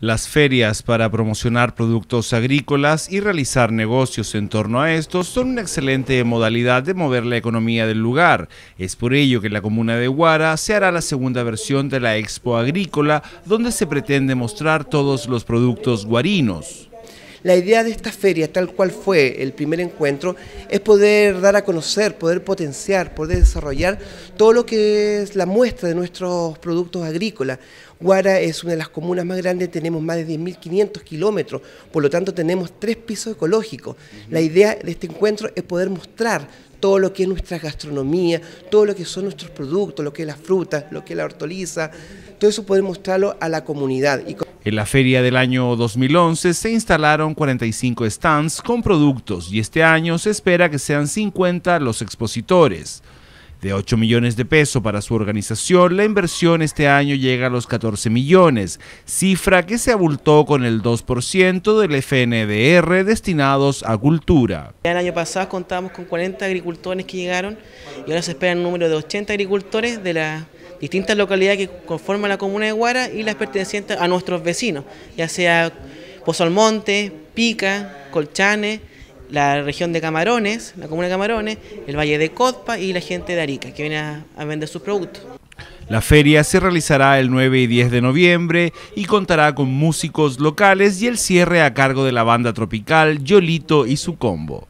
las ferias para promocionar productos agrícolas y realizar negocios en torno a estos son una excelente modalidad de mover la economía del lugar. Es por ello que en la comuna de Guara se hará la segunda versión de la Expo Agrícola, donde se pretende mostrar todos los productos guarinos. La idea de esta feria, tal cual fue el primer encuentro, es poder dar a conocer, poder potenciar, poder desarrollar todo lo que es la muestra de nuestros productos agrícolas. Guara es una de las comunas más grandes, tenemos más de 10.500 kilómetros, por lo tanto tenemos tres pisos ecológicos. La idea de este encuentro es poder mostrar todo lo que es nuestra gastronomía, todo lo que son nuestros productos, lo que es la fruta, lo que es la hortaliza, todo eso poder mostrarlo a la comunidad. Y en la feria del año 2011 se instalaron 45 stands con productos y este año se espera que sean 50 los expositores. De 8 millones de pesos para su organización, la inversión este año llega a los 14 millones, cifra que se abultó con el 2% del FNDR destinados a cultura. El año pasado contábamos con 40 agricultores que llegaron y ahora se espera un número de 80 agricultores de la distintas localidades que conforman la comuna de Guara y las pertenecientes a nuestros vecinos, ya sea Pozolmonte, Pica, Colchane, la región de Camarones, la comuna de Camarones, el Valle de Cotpa y la gente de Arica que viene a vender sus productos. La feria se realizará el 9 y 10 de noviembre y contará con músicos locales y el cierre a cargo de la banda tropical Yolito y su combo.